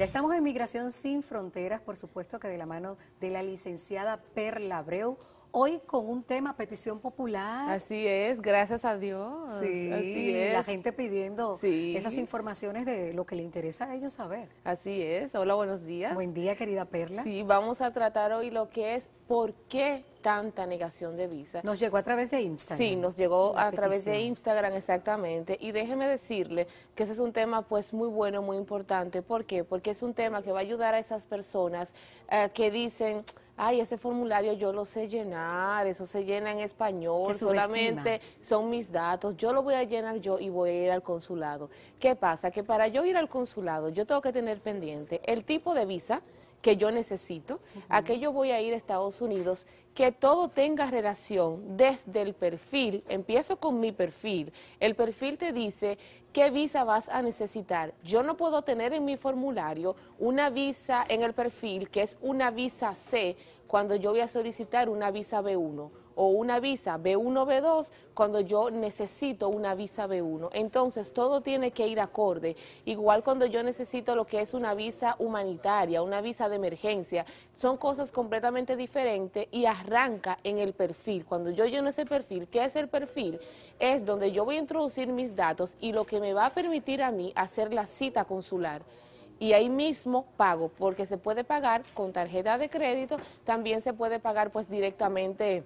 Ya estamos en Migración Sin Fronteras, por supuesto que de la mano de la licenciada Perla Abreu, hoy con un tema, petición popular. Así es, gracias a Dios. Sí, la gente pidiendo esas informaciones de lo que le interesa a ellos saber. Así es, hola, buenos días. Buen día, querida Perla. Sí, vamos a tratar hoy lo que es por qué tanta negación de visa. Nos llegó a través de Instagram. Sí, nos llegó a través de Instagram exactamente. Y déjeme decirle que ese es un tema pues muy bueno, muy importante. ¿Por qué? Porque es un tema que va a ayudar a esas personas eh, que dicen ay, ese formulario yo lo sé llenar, eso se llena en español, solamente son mis datos, yo lo voy a llenar yo y voy a ir al consulado. ¿Qué pasa? Que para yo ir al consulado yo tengo que tener pendiente el tipo de visa, que yo necesito, a que yo voy a ir a Estados Unidos, que todo tenga relación desde el perfil, empiezo con mi perfil, el perfil te dice qué visa vas a necesitar. Yo no puedo tener en mi formulario una visa en el perfil que es una visa C cuando yo voy a solicitar una visa B1 o una visa B1, B2 cuando yo necesito una visa B1. Entonces, todo tiene que ir acorde. Igual cuando yo necesito lo que es una visa humanitaria, una visa de emergencia, son cosas completamente diferentes y arranca en el perfil. Cuando yo lleno ese perfil, ¿qué es el perfil? Es donde yo voy a introducir mis datos y lo que me va a permitir a mí hacer la cita consular y ahí mismo pago, porque se puede pagar con tarjeta de crédito, también se puede pagar pues directamente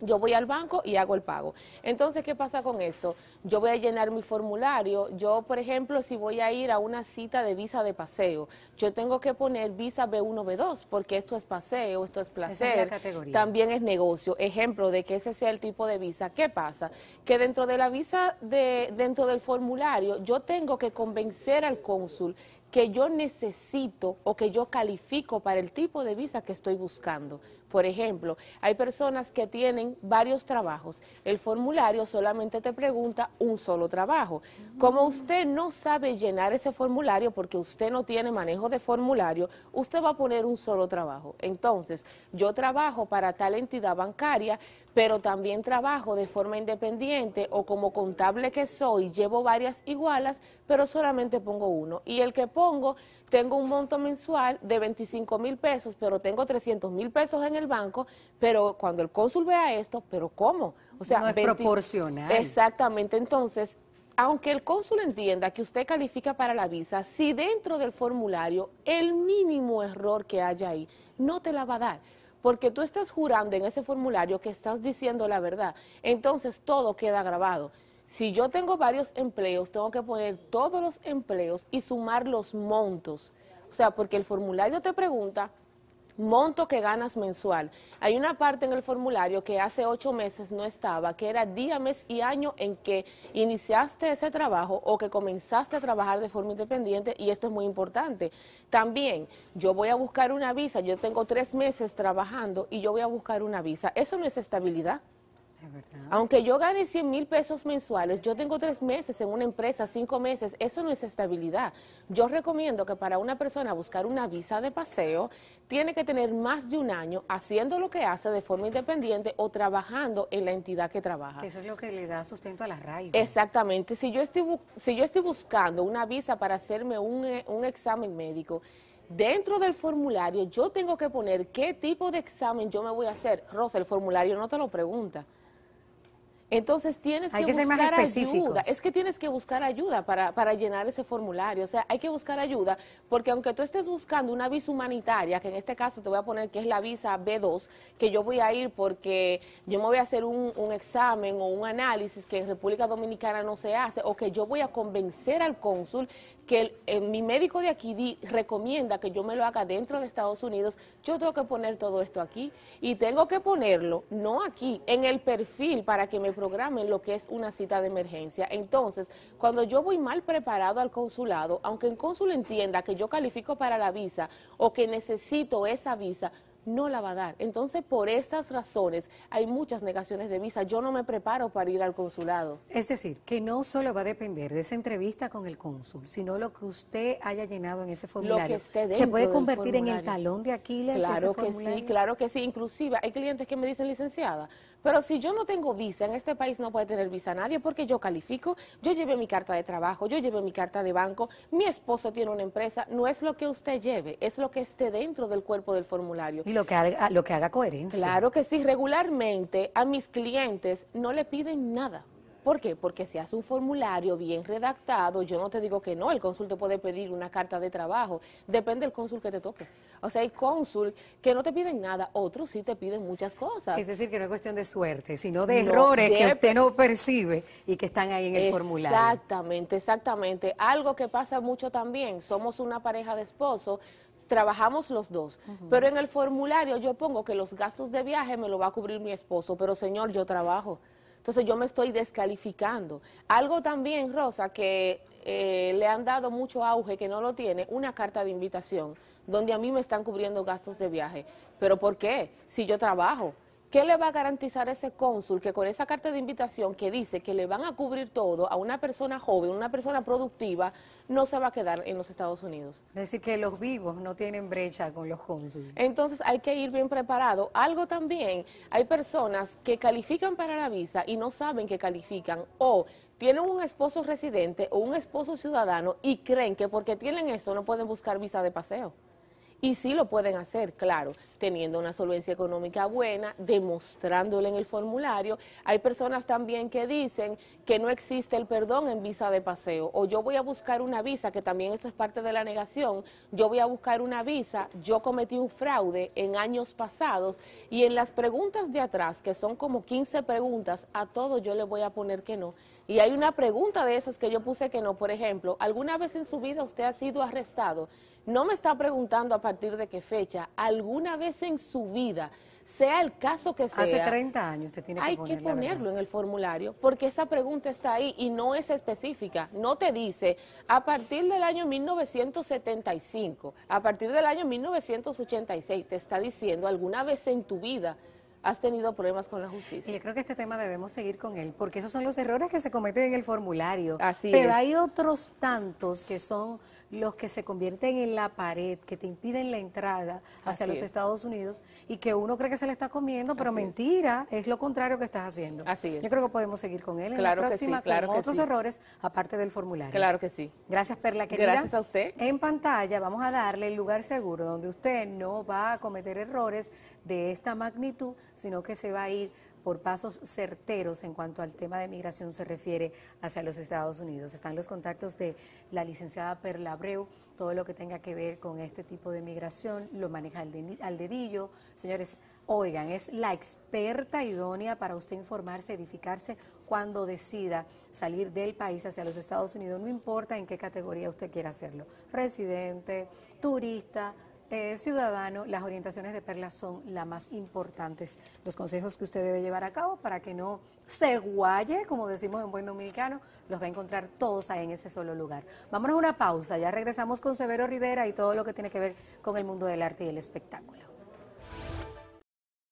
yo voy al banco y hago el pago. Entonces, ¿qué pasa con esto? Yo voy a llenar mi formulario. Yo, por ejemplo, si voy a ir a una cita de visa de paseo, yo tengo que poner visa B1, B2, porque esto es paseo, esto es placer. También es negocio. Ejemplo de que ese sea el tipo de visa. ¿Qué pasa? Que dentro de la visa, de, dentro del formulario, yo tengo que convencer al cónsul que yo necesito o que yo califico para el tipo de visa que estoy buscando. Por ejemplo, hay personas que tienen varios trabajos. El formulario solamente te pregunta un solo trabajo. Como mm. usted no sabe llenar ese formulario porque usted no tiene manejo de formulario, usted va a poner un solo trabajo. Entonces, yo trabajo para tal entidad bancaria, pero también trabajo de forma independiente o como contable que soy, llevo varias igualas, pero solamente pongo uno. Y el que pongo, tengo un monto mensual de 25 mil pesos, pero tengo 300 mil pesos en el el banco, pero cuando el cónsul vea esto, pero ¿cómo? O sea, no es proporcional. Exactamente, entonces, aunque el cónsul entienda que usted califica para la visa, si dentro del formulario el mínimo error que haya ahí, no te la va a dar porque tú estás jurando en ese formulario que estás diciendo la verdad. Entonces todo queda grabado. Si yo tengo varios empleos, tengo que poner todos los empleos y sumar los montos. O sea, porque el formulario te pregunta monto que ganas mensual. Hay una parte en el formulario que hace ocho meses no estaba, que era día, mes y año en que iniciaste ese trabajo o que comenzaste a trabajar de forma independiente y esto es muy importante. También yo voy a buscar una visa, yo tengo tres meses trabajando y yo voy a buscar una visa. Eso no es estabilidad. Aunque yo gane 100 mil pesos mensuales, yo tengo tres meses en una empresa, cinco meses, eso no es estabilidad. Yo recomiendo que para una persona buscar una visa de paseo, tiene que tener más de un año haciendo lo que hace de forma independiente o trabajando en la entidad que trabaja. eso es lo que le da sustento a la raíz. Exactamente. Si yo estoy, si yo estoy buscando una visa para hacerme un, eh, un examen médico, dentro del formulario yo tengo que poner qué tipo de examen yo me voy a hacer. Rosa, el formulario no te lo pregunta. Entonces tienes que, buscar ayuda. Es que tienes que buscar ayuda para, para, llenar ese formulario. O sea, hay que buscar ayuda porque aunque tú estés buscando una visa humanitaria, que en este caso te voy a poner que es la visa B2, que yo voy a ir porque yo me voy a hacer un, examen o un análisis que en República Dominicana no se hace, o que yo voy a convencer al cónsul que mi médico de aquí recomienda que yo me lo haga dentro de Estados Unidos, yo tengo que poner todo esto aquí y tengo que ponerlo, no aquí, en el perfil para que me programen lo que es una cita de emergencia. Entonces, cuando yo voy mal preparado al consulado, aunque el cónsul entienda que yo califico para la visa o que necesito esa visa, no la va a dar. Entonces, por estas razones, hay muchas negaciones de visa. Yo no me preparo para ir al consulado. Es decir, que no solo va a depender de esa entrevista con el cónsul, sino lo que usted haya llenado en ese formulario. Lo que ¿Se puede convertir en el talón de Aquiles? Claro que sí, claro que sí. Inclusive, hay clientes que me dicen, licenciada, pero si yo no tengo visa, en este país no puede tener visa nadie porque yo califico, yo llevé mi carta de trabajo, yo llevé mi carta de banco, mi esposo tiene una empresa, no es lo que usted lleve, es lo que esté dentro del cuerpo del formulario. Y lo que haga, lo que haga coherencia. Claro que sí, regularmente a mis clientes no le piden nada. ¿Por qué? Porque si hace un formulario bien redactado, yo no te digo que no, el cónsul te puede pedir una carta de trabajo, depende del cónsul que te toque. O sea, hay cónsul que no te piden nada, otros sí te piden muchas cosas. Es decir, que no es cuestión de suerte, sino de errores que usted no percibe y que están ahí en el formulario. Exactamente, exactamente. Algo que pasa mucho también, somos una pareja de esposos, trabajamos los dos, pero en el formulario yo pongo que los gastos de viaje me lo va a cubrir mi esposo, pero señor, yo trabajo. Entonces yo me estoy descalificando. Algo también, Rosa, que eh, le han dado mucho auge, que no lo tiene, una carta de invitación, donde a mí me están cubriendo gastos de viaje. ¿Pero por qué? Si yo trabajo, ¿Qué le va a garantizar ese cónsul que con esa carta de invitación que dice que le van a cubrir todo a una persona joven, una persona productiva, no se va a quedar en los Estados Unidos? Es decir, que los vivos no tienen brecha con los cónsules. Entonces hay que ir bien preparado. Algo también, hay personas que califican para la visa y no saben que califican o tienen un esposo residente o un esposo ciudadano y creen que porque tienen esto no pueden buscar visa de paseo. Y sí lo pueden hacer, claro, teniendo una solvencia económica buena, demostrándole en el formulario. Hay personas también que dicen que no existe el perdón en visa de paseo, o yo voy a buscar una visa, que también esto es parte de la negación, yo voy a buscar una visa, yo cometí un fraude en años pasados, y en las preguntas de atrás, que son como 15 preguntas, a todo yo le voy a poner que no. Y hay una pregunta de esas que yo puse que no, por ejemplo, ¿alguna vez en su vida usted ha sido arrestado? no me está preguntando a partir de qué fecha, alguna vez en su vida, sea el caso que sea. Hace 30 años usted tiene que Hay que ponerlo en el formulario, porque esa pregunta está ahí y no es específica. No te dice, a partir del año 1975, a partir del año 1986, te está diciendo, alguna vez en tu vida has tenido problemas con la justicia. Y yo creo que este tema debemos seguir con él, porque esos son los errores que se cometen en el formulario. Así Pero hay otros tantos que son los que se convierten en la pared, que te impiden la entrada hacia los Estados Unidos y que uno cree que se le está comiendo, pero mentira, es. lo contrario que estás haciendo. Así Yo creo que podemos seguir con él en la próxima con otros errores, aparte del formulario. Claro que sí. Gracias, Perla, querida. Gracias a usted. En pantalla vamos a darle el lugar seguro donde usted no va a cometer errores de esta magnitud, sino que se va a ir por pasos certeros en cuanto al tema de migración se refiere hacia los Estados Unidos. Están los contactos de la licenciada Perla Abreu, todo lo que tenga que ver con este tipo de migración lo maneja al dedillo. Señores, oigan, es la experta idónea para usted informarse, edificarse cuando decida salir del país hacia los Estados Unidos, no importa en qué categoría usted quiera hacerlo, residente, turista, eh, ciudadano, las orientaciones de Perla son las más importantes. Los consejos que usted debe llevar a cabo para que no se guaye, como decimos en buen dominicano, los va a encontrar todos ahí en ese solo lugar. Vámonos a una pausa, ya regresamos con Severo Rivera y todo lo que tiene que ver con el mundo del arte y el espectáculo.